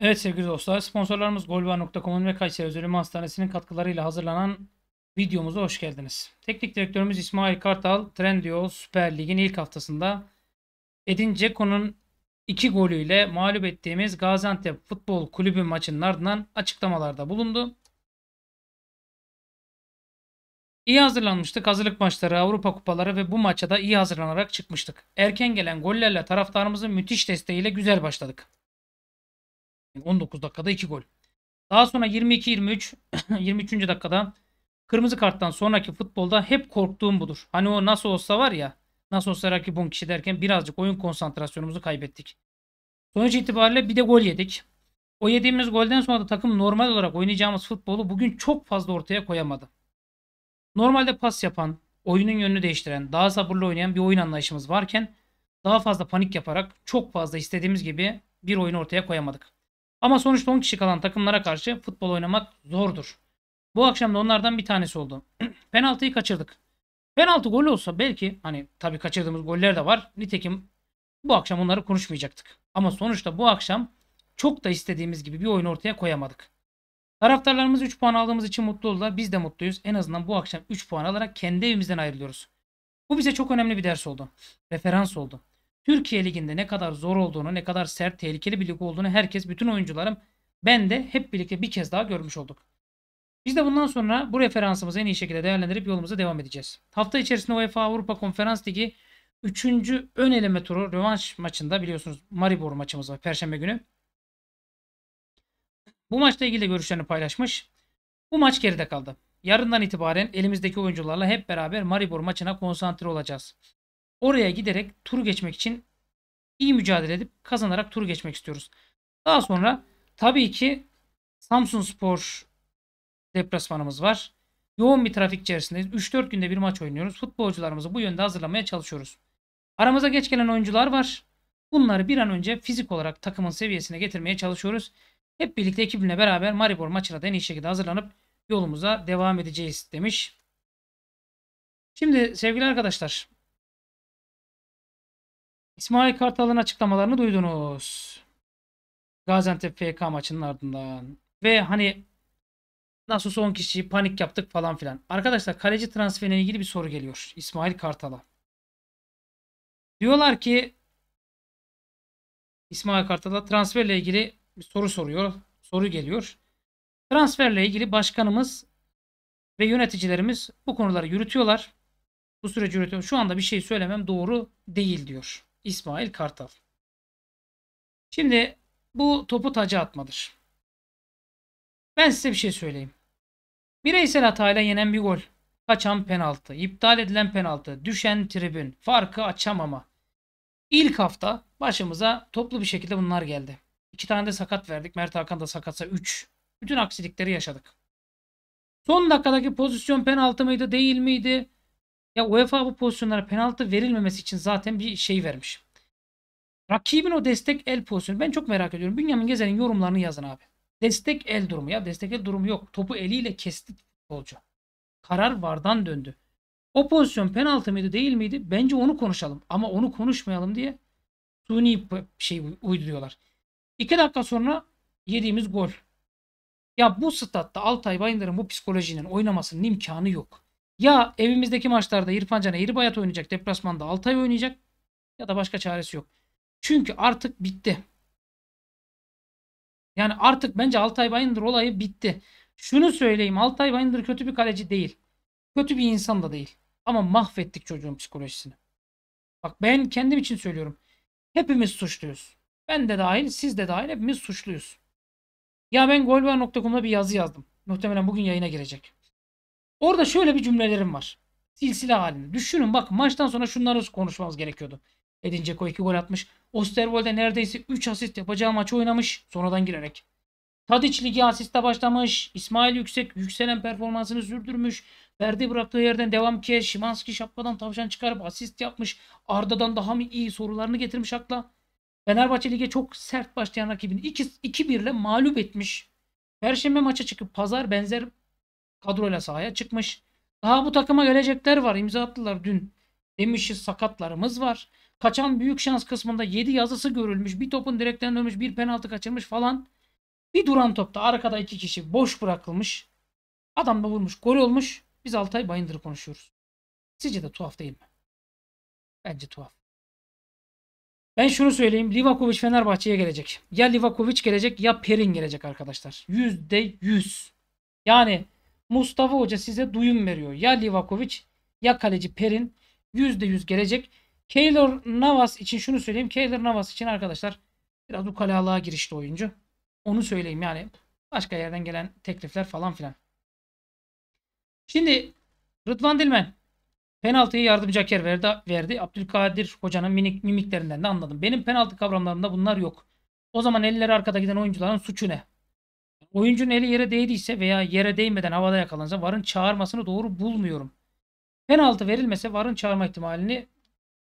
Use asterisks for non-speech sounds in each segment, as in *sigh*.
Evet sevgili dostlar sponsorlarımız golvar.com'un ve Kayseri Özel Hastanesi'nin katkılarıyla hazırlanan videomuza hoş geldiniz. Teknik direktörümüz İsmail Kartal Trendyol Süper Lig'in ilk haftasında Edin Ceko'nun iki golüyle mağlup ettiğimiz Gaziantep Futbol Kulübü maçının ardından açıklamalarda bulundu. İyi hazırlanmıştık. Hazırlık maçları, Avrupa kupaları ve bu maça da iyi hazırlanarak çıkmıştık. Erken gelen gollerle taraftarımızın müthiş desteğiyle güzel başladık. 19 dakikada 2 gol. Daha sonra 22-23 23. *clears throat* dakikada kırmızı karttan sonraki futbolda hep korktuğum budur. Hani o nasıl olsa var ya nasıl olsa rakip 10 kişi derken birazcık oyun konsantrasyonumuzu kaybettik. Sonuç itibariyle bir de gol yedik. O yediğimiz golden sonra da takım normal olarak oynayacağımız futbolu bugün çok fazla ortaya koyamadı. Normalde pas yapan, oyunun yönünü değiştiren, daha sabırlı oynayan bir oyun anlayışımız varken daha fazla panik yaparak çok fazla istediğimiz gibi bir oyun ortaya koyamadık. Ama sonuçta 10 kişi kalan takımlara karşı futbol oynamak zordur. Bu akşam da onlardan bir tanesi oldu. *clears throat* Penaltıyı kaçırdık. Penaltı gol olsa belki hani tabii kaçırdığımız goller de var. Nitekim bu akşam onları konuşmayacaktık. Ama sonuçta bu akşam çok da istediğimiz gibi bir oyun ortaya koyamadık. Taraftarlarımız 3 puan aldığımız için mutlu oldular. Biz de mutluyuz. En azından bu akşam 3 puan alarak kendi evimizden ayrılıyoruz. Bu bize çok önemli bir ders oldu. Referans oldu. Türkiye Ligi'nde ne kadar zor olduğunu, ne kadar sert, tehlikeli bir lig olduğunu herkes, bütün oyuncularım, ben de hep birlikte bir kez daha görmüş olduk. Biz de bundan sonra bu referansımızı en iyi şekilde değerlendirip yolumuza devam edeceğiz. Hafta içerisinde UEFA Avrupa Konferans Ligi 3. ön eleme turu rövanş maçında biliyorsunuz Maribor maçımız var Perşembe günü. Bu maçla ilgili de görüşlerini paylaşmış. Bu maç geride kaldı. Yarından itibaren elimizdeki oyuncularla hep beraber Maribor maçına konsantre olacağız. Oraya giderek turu geçmek için iyi mücadele edip kazanarak turu geçmek istiyoruz. Daha sonra tabii ki Samsun Spor deplasmanımız var. Yoğun bir trafik içerisindeyiz. 3-4 günde bir maç oynuyoruz. Futbolcularımızı bu yönde hazırlamaya çalışıyoruz. Aramıza geç gelen oyuncular var. Bunları bir an önce fizik olarak takımın seviyesine getirmeye çalışıyoruz. Hep birlikte ekibimle beraber Maribor maçına da en iyi şekilde hazırlanıp yolumuza devam edeceğiz demiş. Şimdi sevgili arkadaşlar İsmail Kartal'ın açıklamalarını duydunuz. Gaziantep FK maçının ardından. Ve hani nasıl son kişiyi panik yaptık falan filan. Arkadaşlar kaleci transferine ilgili bir soru geliyor İsmail Kartal'a. Diyorlar ki İsmail Kartal'a transferle ilgili bir soru soruyor. Soru geliyor. Transferle ilgili başkanımız ve yöneticilerimiz bu konuları yürütüyorlar. Bu süreci yürütüyor. Şu anda bir şey söylemem doğru değil diyor. İsmail Kartal. Şimdi bu topu taca atmadır. Ben size bir şey söyleyeyim. Bireysel hatayla yenen bir gol. Kaçan penaltı, iptal edilen penaltı, düşen tribün, farkı açamama. İlk hafta başımıza toplu bir şekilde bunlar geldi. İki tane de sakat verdik. Mert Hakan da sakatsa 3. Bütün aksilikleri yaşadık. Son dakikadaki pozisyon penaltı mıydı değil miydi? Ya UEFA bu pozisyonlara penaltı verilmemesi için zaten bir şey vermiş. Rakibin o destek el pozisyonu. Ben çok merak ediyorum. Bünyamin Gezer'in yorumlarını yazın abi. Destek el durumu. Ya destek el durumu yok. Topu eliyle kesti futbolcu. Karar vardan döndü. O pozisyon penaltı mıydı değil miydi? Bence onu konuşalım. Ama onu konuşmayalım diye suni şey uyduruyorlar. İki dakika sonra yediğimiz gol. Ya bu statta Altay Bayındır'ın bu psikolojinin oynamasının imkanı yok. Ya evimizdeki maçlarda İrfan Can'a İri Bayat oynayacak. Deplasmanda Altay oynayacak. Ya da başka çaresi yok. Çünkü artık bitti. Yani artık bence Altay Bayındır olayı bitti. Şunu söyleyeyim Altay Bayındır kötü bir kaleci değil. Kötü bir insan da değil. Ama mahvettik çocuğun psikolojisini. Bak ben kendim için söylüyorum. Hepimiz suçluyuz. Ben de dahil, siz de dahil hepimiz suçluyuz. Ya ben golvar.com'da bir yazı yazdım. Muhtemelen bugün yayına girecek. Orada şöyle bir cümlelerim var. Silsile halinde. Düşünün bak maçtan sonra şunları konuşmamız gerekiyordu. Edin Dzeko 2 gol atmış. Osterwold'e neredeyse 3 asist yapacağı maçı oynamış. Sonradan girerek. Tadic ligi asiste başlamış. İsmail Yüksek yükselen performansını sürdürmüş. Verdi bıraktığı yerden devam ki Şimanski şapkadan tavşan çıkarıp asist yapmış. Arda'dan daha mı iyi sorularını getirmiş akla. Fenerbahçe lige çok sert başlayan rakibini 2-1 ile mağlup etmiş. Perşembe maça çıkıp pazar benzer kadroyla sahaya çıkmış. Daha bu takıma gelecekler var. İmza attılar dün. Demişiz sakatlarımız var. Kaçan büyük şans kısmında 7 yazısı görülmüş. Bir topun direkten dönmüş. Bir penaltı kaçırmış falan. Bir duran topta arkada iki kişi boş bırakılmış. Adam da vurmuş. Gol olmuş. Biz Altay Bayındır'ı konuşuyoruz. Sizce de tuhaf değil mi? Bence tuhaf. Ben şunu söyleyeyim. Livakovic Fenerbahçe'ye gelecek. Ya Livakovic gelecek ya Perin gelecek arkadaşlar. Yüzde yüz. Yani Mustafa Hoca size duyum veriyor. Ya Livakovic ya kaleci Perin %100 gelecek. Keylor Navas için şunu söyleyeyim. Keylor Navas için arkadaşlar biraz bu kalalığa girişli oyuncu. Onu söyleyeyim yani. Başka yerden gelen teklifler falan filan. Şimdi Rıdvan Dilmen penaltıyı yardımcı haker verdi. verdi. Abdülkadir Hoca'nın minik mimiklerinden de anladım. Benim penaltı kavramlarımda bunlar yok. O zaman elleri arkada giden oyuncuların suçu ne? Oyuncunun eli yere değdiyse veya yere değmeden havada yakalanırsa varın çağırmasını doğru bulmuyorum. Penaltı verilmese varın çağırma ihtimalini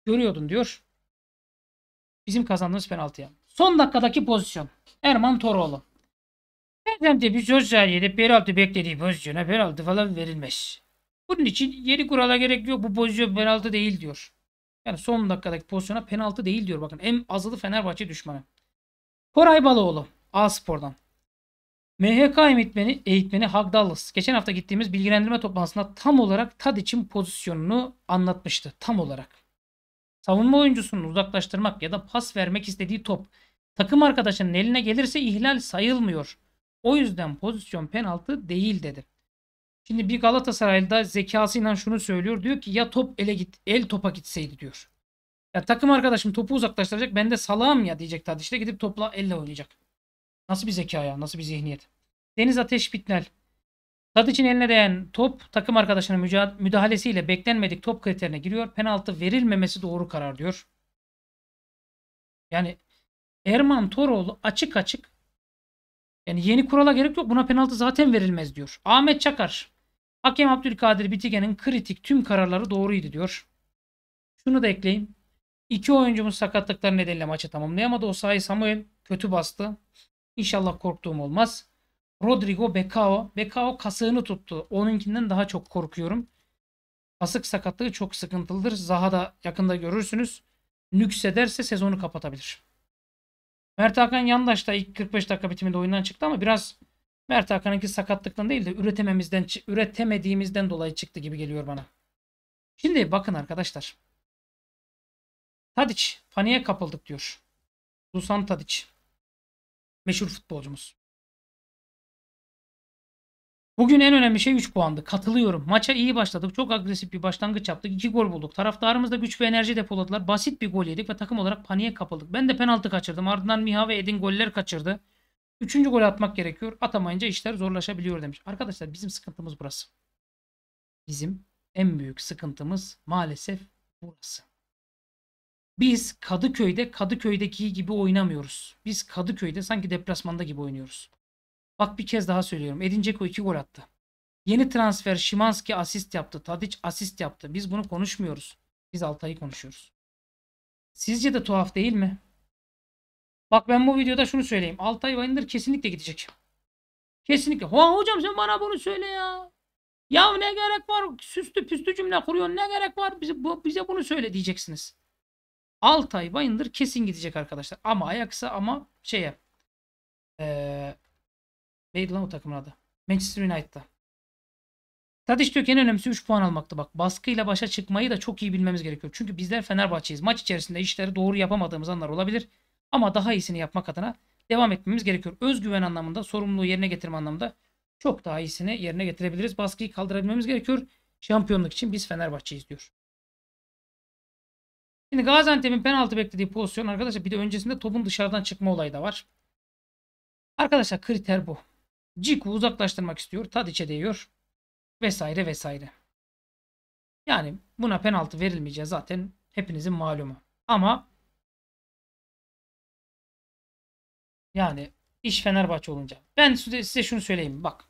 görüyordun diyor. Bizim kazandığımız penaltıya. Son dakikadaki pozisyon. Erman Toroğlu. de bir söz sergide penaltı beklediği pozisyona penaltı falan verilmez. Bunun için yeni kurala gerek yok. Bu pozisyon penaltı değil diyor. Yani son dakikadaki pozisyona penaltı değil diyor. Bakın en azılı Fenerbahçe düşmanı. Koray Baloğlu. A Spor'dan. MHK eğitmeni, eğitmeni Dallas geçen hafta gittiğimiz bilgilendirme toplantısında tam olarak tad için pozisyonunu anlatmıştı. Tam olarak. Savunma oyuncusunu uzaklaştırmak ya da pas vermek istediği top takım arkadaşının eline gelirse ihlal sayılmıyor. O yüzden pozisyon penaltı değil dedi. Şimdi bir Galatasaraylı'da zekasıyla şunu söylüyor. Diyor ki ya top ele git, el topa gitseydi diyor. Ya takım arkadaşım topu uzaklaştıracak ben de salam ya diyecek işte gidip topla elle oynayacak. Nasıl bir zeka ya? Nasıl bir zihniyet? Deniz Ateş Bitnel. Tadiç'in eline değen top takım arkadaşının müdahalesiyle beklenmedik top kriterine giriyor. Penaltı verilmemesi doğru karar diyor. Yani Erman Toroğlu açık açık yani yeni kurala gerek yok. Buna penaltı zaten verilmez diyor. Ahmet Çakar. Hakem Abdülkadir Bitigen'in kritik tüm kararları doğruydu diyor. Şunu da ekleyeyim. İki oyuncumuz sakatlıkları nedeniyle maçı tamamlayamadı. O sayı Samuel kötü bastı. İnşallah korktuğum olmaz. Rodrigo Becao. Becao kasığını tuttu. Onunkinden daha çok korkuyorum. Kasık sakatlığı çok sıkıntılıdır. Zaha da yakında görürsünüz. Nüksederse sezonu kapatabilir. Mert Hakan Yandaş da ilk 45 dakika bitiminde oyundan çıktı ama biraz Mert Hakan'ınki sakatlıktan değil de üretememizden, üretemediğimizden dolayı çıktı gibi geliyor bana. Şimdi bakın arkadaşlar. Tadiç, paniğe kapıldık diyor. Dusan Tadiç. Meşhur futbolcumuz. Bugün en önemli şey 3 puandı. Katılıyorum. Maça iyi başladık. Çok agresif bir başlangıç yaptık. 2 gol bulduk. Taraftarımızda güç ve enerji depoladılar. Basit bir gol yedik ve takım olarak paniğe kapıldık. Ben de penaltı kaçırdım. Ardından Miha ve Edin goller kaçırdı. Üçüncü gol atmak gerekiyor. Atamayınca işler zorlaşabiliyor demiş. Arkadaşlar bizim sıkıntımız burası. Bizim en büyük sıkıntımız maalesef burası. Biz Kadıköy'de Kadıköy'deki gibi oynamıyoruz. Biz Kadıköy'de sanki deplasmanda gibi oynuyoruz. Bak bir kez daha söylüyorum. Edin Dzeko 2 gol attı. Yeni transfer Şimanski asist yaptı. Tadic asist yaptı. Biz bunu konuşmuyoruz. Biz Altay'ı konuşuyoruz. Sizce de tuhaf değil mi? Bak ben bu videoda şunu söyleyeyim. Altay Bayındır kesinlikle gidecek. Kesinlikle. Ha hocam sen bana bunu söyle ya. Ya ne gerek var? Süslü püslü cümle kuruyorsun. Ne gerek var? Bize, bu, bize bunu söyle diyeceksiniz ay Bayındır kesin gidecek arkadaşlar. Ama Ajax'a ama şeye ee, neydi lan o takımın adı? Manchester United'da. Tadiş diyor ki en önemlisi 3 puan almaktı. Bak baskıyla başa çıkmayı da çok iyi bilmemiz gerekiyor. Çünkü bizler Fenerbahçe'yiz. Maç içerisinde işleri doğru yapamadığımız anlar olabilir. Ama daha iyisini yapmak adına devam etmemiz gerekiyor. Özgüven anlamında, sorumluluğu yerine getirme anlamında çok daha iyisini yerine getirebiliriz. Baskıyı kaldırabilmemiz gerekiyor. Şampiyonluk için biz Fenerbahçe'yiz diyor. Şimdi Gaziantep'in penaltı beklediği pozisyon arkadaşlar bir de öncesinde topun dışarıdan çıkma olayı da var. Arkadaşlar kriter bu. Ciku uzaklaştırmak istiyor. Tadiç'e değiyor. Vesaire vesaire. Yani buna penaltı verilmeyeceği zaten hepinizin malumu. Ama yani iş Fenerbahçe olunca. Ben size şunu söyleyeyim bak.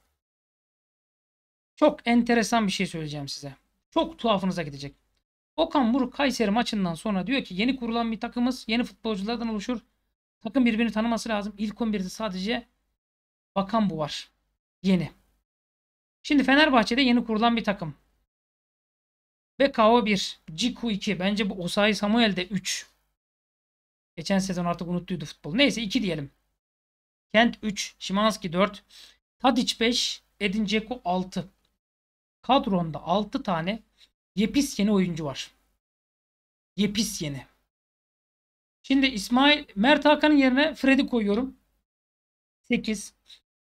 Çok enteresan bir şey söyleyeceğim size. Çok tuhafınıza gidecek. Okan Buruk Kayseri maçından sonra diyor ki yeni kurulan bir takımız yeni futbolculardan oluşur. Takım birbirini tanıması lazım. İlk 11'de sadece Bakan bu var. Yeni. Şimdi Fenerbahçe'de yeni kurulan bir takım. Bekao 1, Ciku 2. Bence bu Osayi Samuel de 3. Geçen sezon artık unuttuydu futbol. Neyse 2 diyelim. Kent 3, Şimanski 4, Tadic 5, Edin Dzeko 6. Kadronda 6 tane Yepis yeni oyuncu var. Yepis yeni. Şimdi İsmail Mert Hakan'ın yerine Fred'i koyuyorum. 8.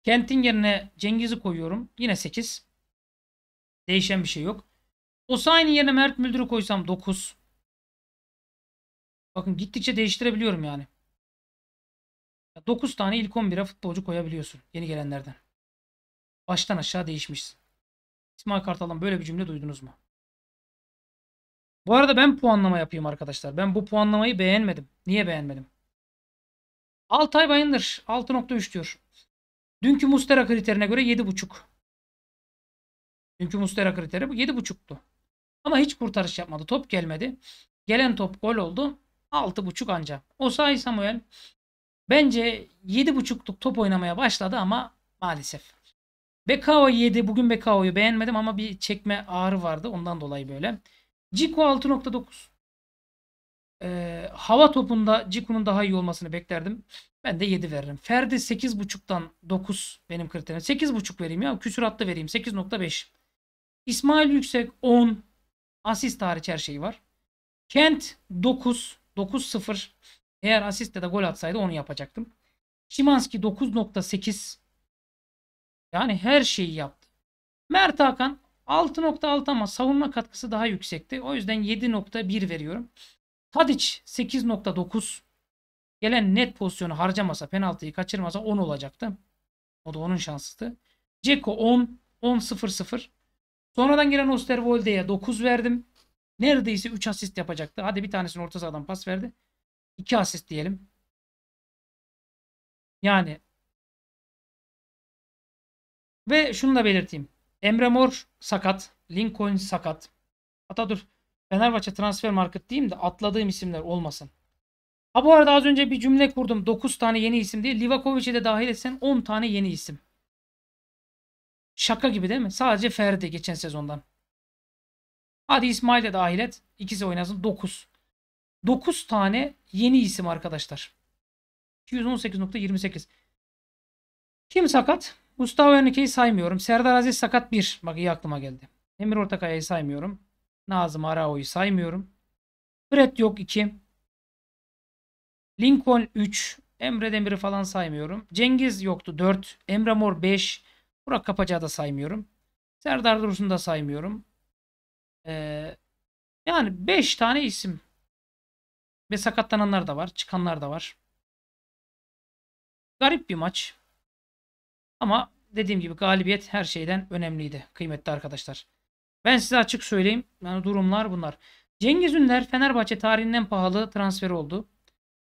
Kent'in yerine Cengiz'i koyuyorum. Yine 8. Değişen bir şey yok. Osayi'nin yerine Mert Müldür'ü koysam 9. Bakın gittikçe değiştirebiliyorum yani. 9 tane ilk 11'e futbolcu koyabiliyorsun yeni gelenlerden. Baştan aşağı değişmişsin. İsmail Kartal'dan böyle bir cümle duydunuz mu? Bu arada ben puanlama yapayım arkadaşlar. Ben bu puanlamayı beğenmedim. Niye beğenmedim? Altay Bayındır 6.3 diyor. Dünkü Mustera kriterine göre 7.5. Dünkü Mustera kriteri bu 7.5'tu. Ama hiç kurtarış yapmadı. Top gelmedi. Gelen top gol oldu. 6.5 anca. Osayi Samuel bence 7.5'luk top oynamaya başladı ama maalesef. Bekao 7. Bugün Bekao'yu beğenmedim ama bir çekme ağrı vardı. Ondan dolayı böyle. Ciku 6.9. Ee, hava topunda Ciku'nun daha iyi olmasını beklerdim. Ben de 7 veririm. Ferdi 8.5'tan 9 benim kriterim. 8.5 vereyim ya. Küsuratlı vereyim. 8.5. İsmail Yüksek 10. Asist hariç her şey var. Kent 9. 9-0. Eğer asiste de gol atsaydı onu yapacaktım. Şimanski 9.8. Yani her şeyi yaptı. Mert Hakan 6.6 ama savunma katkısı daha yüksekti. O yüzden 7.1 veriyorum. Tadic 8.9. Gelen net pozisyonu harcamasa, penaltıyı kaçırmasa 10 olacaktı. O da onun şansıydı. Ceko 10, 10-0-0. Sonradan gelen Osterwolde'ye 9 verdim. Neredeyse 3 asist yapacaktı. Hadi bir tanesini orta sahadan pas verdi. 2 asist diyelim. Yani ve şunu da belirteyim. Emre Mor sakat. Lincoln sakat. Hatta dur. Fenerbahçe transfer market diyeyim de atladığım isimler olmasın. Ha bu arada az önce bir cümle kurdum. 9 tane yeni isim diye. Livakovic'i de dahil etsen 10 tane yeni isim. Şaka gibi değil mi? Sadece Ferdi geçen sezondan. Hadi İsmail de dahil et. İkisi oynasın. 9. 9 tane yeni isim arkadaşlar. 218.28 Kim sakat? Mustafa Henrique'yi saymıyorum. Serdar Aziz Sakat 1. Bak iyi aklıma geldi. Emir Ortakaya'yı saymıyorum. Nazım Arao'yu saymıyorum. Brett yok 2. Lincoln 3. Emre Demir'i falan saymıyorum. Cengiz yoktu 4. Emre Mor 5. Burak Kapacağı da saymıyorum. Serdar Dursun'u da saymıyorum. Ee, yani 5 tane isim. Ve sakatlananlar da var. Çıkanlar da var. Garip bir maç. Ama dediğim gibi galibiyet her şeyden önemliydi kıymetli arkadaşlar. Ben size açık söyleyeyim. Yani durumlar bunlar. Cengiz Ünder Fenerbahçe tarihinin en pahalı transferi oldu.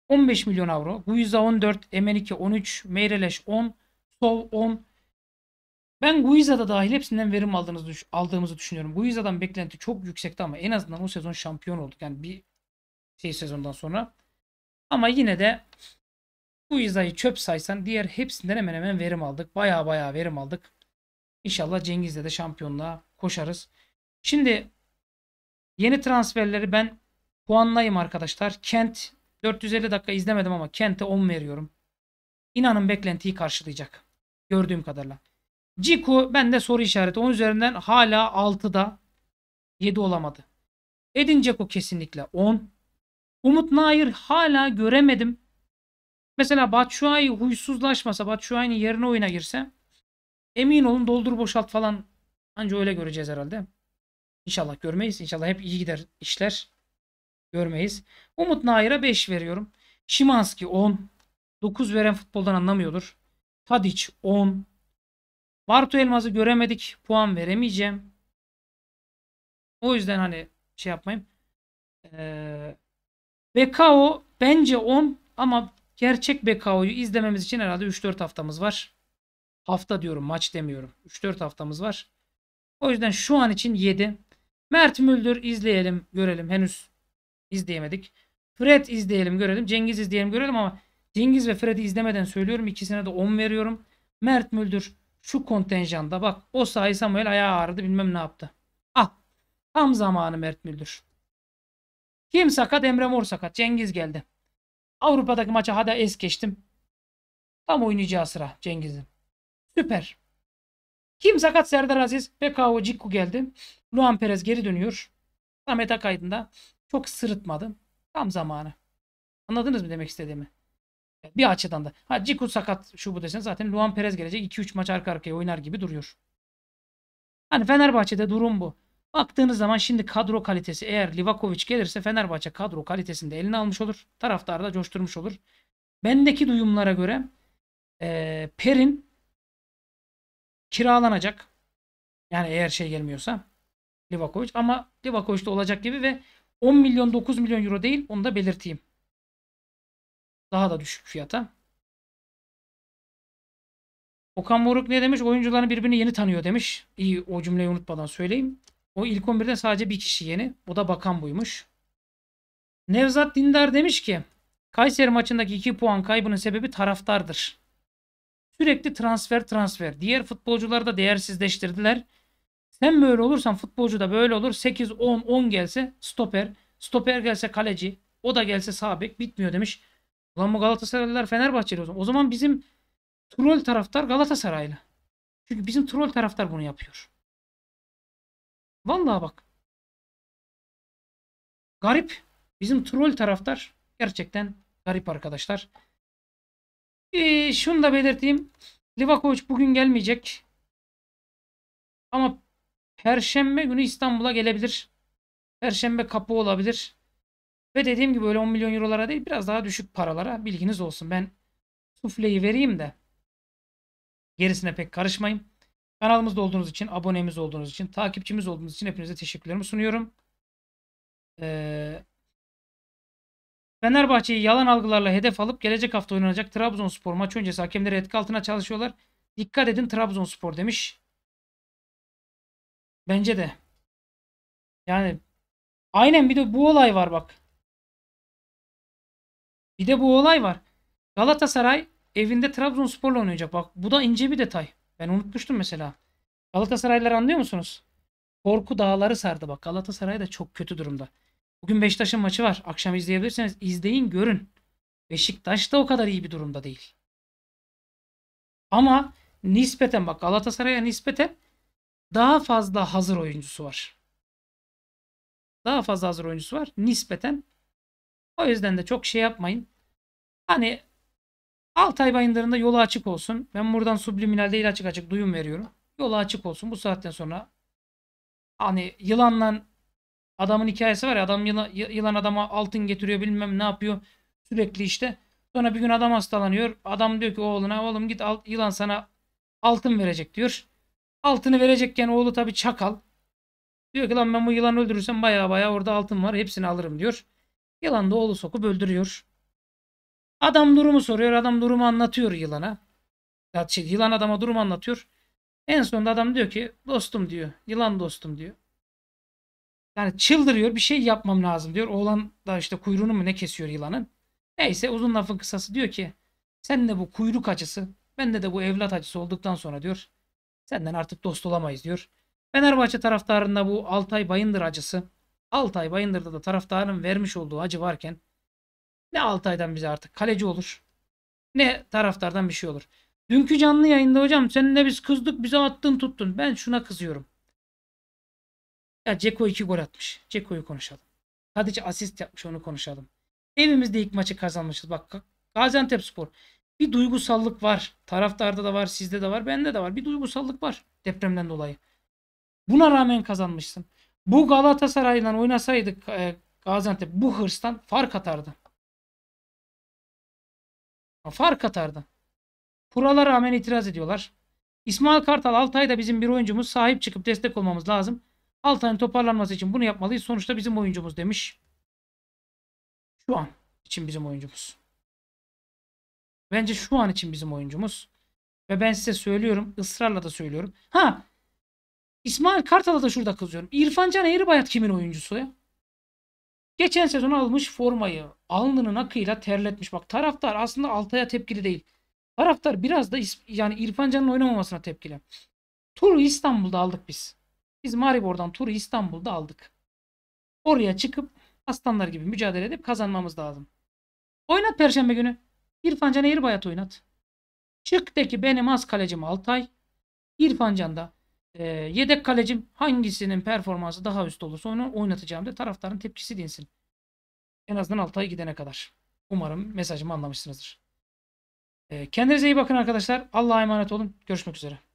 15 milyon avro. Guiza 14, Emenike 13, Meyreleş 10, Sol 10. Ben Guiza'da dahil hepsinden verim aldığımızı, aldığımızı düşünüyorum. Guiza'dan beklenti çok yüksekti ama en azından o sezon şampiyon olduk. Yani bir şey sezondan sonra. Ama yine de bu hizayı çöp saysan diğer hepsinden hemen hemen verim aldık. Baya baya verim aldık. İnşallah Cengiz'le de şampiyonluğa koşarız. Şimdi yeni transferleri ben puanlayayım arkadaşlar. Kent 450 dakika izlemedim ama Kent'e 10 veriyorum. İnanın beklentiyi karşılayacak. Gördüğüm kadarıyla. Ciku bende soru işareti. 10 üzerinden hala 6'da 7 olamadı. Edin Ceko kesinlikle 10. Umut Nair hala göremedim. Mesela Batshuayi huysuzlaşmasa, Batshuayi'nin yerine oyuna girse emin olun doldur boşalt falan anca öyle göreceğiz herhalde. İnşallah görmeyiz. İnşallah hep iyi gider işler. Görmeyiz. Umut Nair'e 5 veriyorum. Şimanski 10. 9 veren futboldan anlamıyordur. Tadic 10. Bartu Elmaz'ı göremedik. Puan veremeyeceğim. O yüzden hani şey yapmayayım. Ee, Bekao bence 10 ama Gerçek Bekao'yu izlememiz için herhalde 3-4 haftamız var. Hafta diyorum maç demiyorum. 3-4 haftamız var. O yüzden şu an için 7. Mert Müldür izleyelim görelim. Henüz izleyemedik. Fred izleyelim görelim. Cengiz izleyelim görelim ama Cengiz ve Fred'i izlemeden söylüyorum. ikisine de 10 veriyorum. Mert Müldür şu kontenjanda bak o sahi Samuel ayağı ağrıdı bilmem ne yaptı. Ah tam zamanı Mert Müldür. Kim sakat? Emre Mor sakat. Cengiz geldi. Avrupa'daki maça hadi es geçtim. Tam oynayacağı sıra Cengiz'in. Süper. Kim sakat? Serdar Aziz, Bekao, Cikku geldi. Luan Perez geri dönüyor. Samet kaydında Çok sırıtmadım. Tam zamanı. Anladınız mı demek istediğimi? Bir açıdan da. Ha Ciku sakat şu bu desen zaten Luan Perez gelecek 2-3 maç arka arkaya oynar gibi duruyor. Hani Fenerbahçe'de durum bu. Baktığınız zaman şimdi kadro kalitesi eğer Livakovic gelirse Fenerbahçe kadro kalitesinde de eline almış olur. Taraftarı da coşturmuş olur. Bendeki duyumlara göre e, Perin kiralanacak. Yani eğer şey gelmiyorsa Livakovic ama de olacak gibi ve 10 milyon 9 milyon euro değil onu da belirteyim. Daha da düşük fiyata. Okan Buruk ne demiş? Oyuncuların birbirini yeni tanıyor demiş. İyi o cümleyi unutmadan söyleyeyim. O ilk 11'de sadece bir kişi yeni. O da bakan buymuş. Nevzat Dindar demiş ki Kayseri maçındaki 2 puan kaybının sebebi taraftardır. Sürekli transfer transfer. Diğer futbolcuları da değersizleştirdiler. Sen böyle olursan futbolcu da böyle olur. 8 10 10 gelse stoper, stoper gelse kaleci, o da gelse sağ bitmiyor demiş. Ulan bu Galatasaraylılar Fenerbahçeli o zaman. O zaman bizim troll taraftar Galatasaraylı. Çünkü bizim troll taraftar bunu yapıyor. Vallahi bak. Garip. Bizim troll taraftar gerçekten garip arkadaşlar. Ee, şunu da belirteyim. Livakovic bugün gelmeyecek. Ama Perşembe günü İstanbul'a gelebilir. Perşembe kapı olabilir. Ve dediğim gibi böyle 10 milyon eurolara değil biraz daha düşük paralara bilginiz olsun. Ben sufleyi vereyim de gerisine pek karışmayayım. Kanalımızda olduğunuz için, abonemiz olduğunuz için, takipçimiz olduğunuz için hepinize teşekkürlerimi sunuyorum. Ee, Fenerbahçe'yi yalan algılarla hedef alıp gelecek hafta oynanacak Trabzonspor maçı öncesi hakemleri etki altına çalışıyorlar. Dikkat edin Trabzonspor demiş. Bence de. Yani aynen bir de bu olay var bak. Bir de bu olay var. Galatasaray evinde Trabzonspor'la oynayacak. Bak bu da ince bir detay. Ben unutmuştum mesela. Galatasaraylılar anlıyor musunuz? Korku dağları sardı bak. Galatasaray da çok kötü durumda. Bugün Beşiktaş'ın maçı var. Akşam izleyebilirseniz izleyin görün. Beşiktaş da o kadar iyi bir durumda değil. Ama nispeten bak Galatasaray'a nispeten daha fazla hazır oyuncusu var. Daha fazla hazır oyuncusu var nispeten. O yüzden de çok şey yapmayın. Hani Altay bayındırında bayınlarında yolu açık olsun. Ben buradan subliminal değil açık açık duyum veriyorum. Yolu açık olsun. Bu saatten sonra hani yılanla adamın hikayesi var ya adam yılan, yılan adama altın getiriyor bilmem ne yapıyor. Sürekli işte. Sonra bir gün adam hastalanıyor. Adam diyor ki oğluna oğlum git al, yılan sana altın verecek diyor. Altını verecekken oğlu tabi çakal. Diyor ki lan ben bu yılanı öldürürsem baya baya orada altın var hepsini alırım diyor. Yılan da oğlu sokup öldürüyor. Adam durumu soruyor. Adam durumu anlatıyor yılana. Şey, yılan adama durumu anlatıyor. En sonunda adam diyor ki dostum diyor. Yılan dostum diyor. Yani çıldırıyor bir şey yapmam lazım diyor. Oğlan da işte kuyruğunu mu ne kesiyor yılanın. Neyse uzun lafın kısası diyor ki sen de bu kuyruk acısı bende de bu evlat acısı olduktan sonra diyor senden artık dost olamayız diyor. Fenerbahçe taraftarında bu Altay Bayındır acısı Altay Bayındır'da da taraftarın vermiş olduğu acı varken ne Altay'dan bize artık kaleci olur. Ne taraftardan bir şey olur. Dünkü canlı yayında hocam seninle biz kızdık bize attın tuttun. Ben şuna kızıyorum. Ya Ceko 2 gol atmış. Ceko'yu konuşalım. Tadic asist yapmış onu konuşalım. Evimizde ilk maçı kazanmışız. Bak Gaziantep Spor. Bir duygusallık var. Taraftarda da var, sizde de var, bende de var. Bir duygusallık var depremden dolayı. Buna rağmen kazanmışsın. Bu Galatasaray'dan oynasaydık e, Gaziantep bu hırstan fark atardı. Far atardı. Kurala rağmen itiraz ediyorlar. İsmail Kartal Altay'da bizim bir oyuncumuz sahip çıkıp destek olmamız lazım. Altay'ın toparlanması için bunu yapmalıyız. Sonuçta bizim oyuncumuz demiş. Şu an için bizim oyuncumuz. Bence şu an için bizim oyuncumuz. Ve ben size söylüyorum. ısrarla da söylüyorum. Ha! İsmail Kartal'a da şurada kızıyorum. İrfan Can Eğribayat kimin oyuncusu ya? Geçen sezon almış formayı alnının akıyla terletmiş. Bak taraftar aslında Altay'a tepkili değil. Taraftar biraz da yani İrfan Can'ın oynamamasına tepkili. Turu İstanbul'da aldık biz. Biz Maribor'dan turu İstanbul'da aldık. Oraya çıkıp aslanlar gibi mücadele edip kazanmamız lazım. Oynat Perşembe günü. İrfan Can'ı Erbayat oynat. Çık de ki benim az kalecim Altay. İrfan Can da ee, yedek kalecim hangisinin performansı daha üst olursa onu oynatacağım da taraftarın tepkisi dinsin. En azından Altay'a gidene kadar. Umarım mesajımı anlamışsınızdır. Ee, kendinize iyi bakın arkadaşlar. Allah'a emanet olun. Görüşmek üzere.